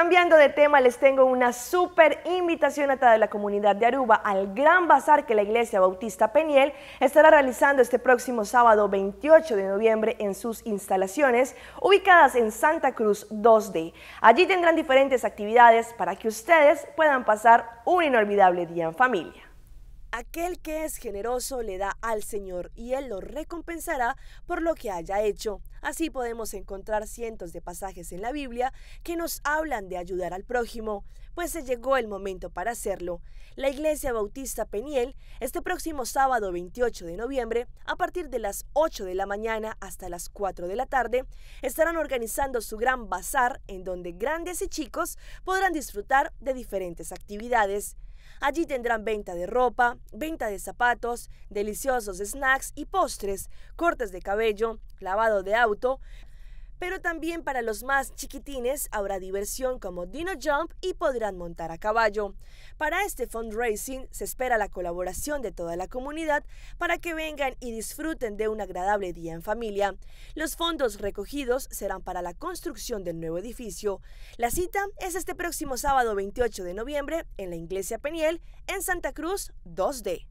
Cambiando de tema, les tengo una súper invitación a toda la comunidad de Aruba al gran bazar que la Iglesia Bautista Peniel estará realizando este próximo sábado 28 de noviembre en sus instalaciones ubicadas en Santa Cruz 2D. Allí tendrán diferentes actividades para que ustedes puedan pasar un inolvidable día en familia. Aquel que es generoso le da al Señor y Él lo recompensará por lo que haya hecho. Así podemos encontrar cientos de pasajes en la Biblia que nos hablan de ayudar al prójimo, pues se llegó el momento para hacerlo. La Iglesia Bautista Peniel, este próximo sábado 28 de noviembre, a partir de las 8 de la mañana hasta las 4 de la tarde, estarán organizando su gran bazar en donde grandes y chicos podrán disfrutar de diferentes actividades. Allí tendrán venta de ropa, venta de zapatos, deliciosos snacks y postres, cortes de cabello, lavado de auto, pero también para los más chiquitines habrá diversión como Dino Jump y podrán montar a caballo. Para este fundraising se espera la colaboración de toda la comunidad para que vengan y disfruten de un agradable día en familia. Los fondos recogidos serán para la construcción del nuevo edificio. La cita es este próximo sábado 28 de noviembre en la Iglesia Peniel en Santa Cruz 2D.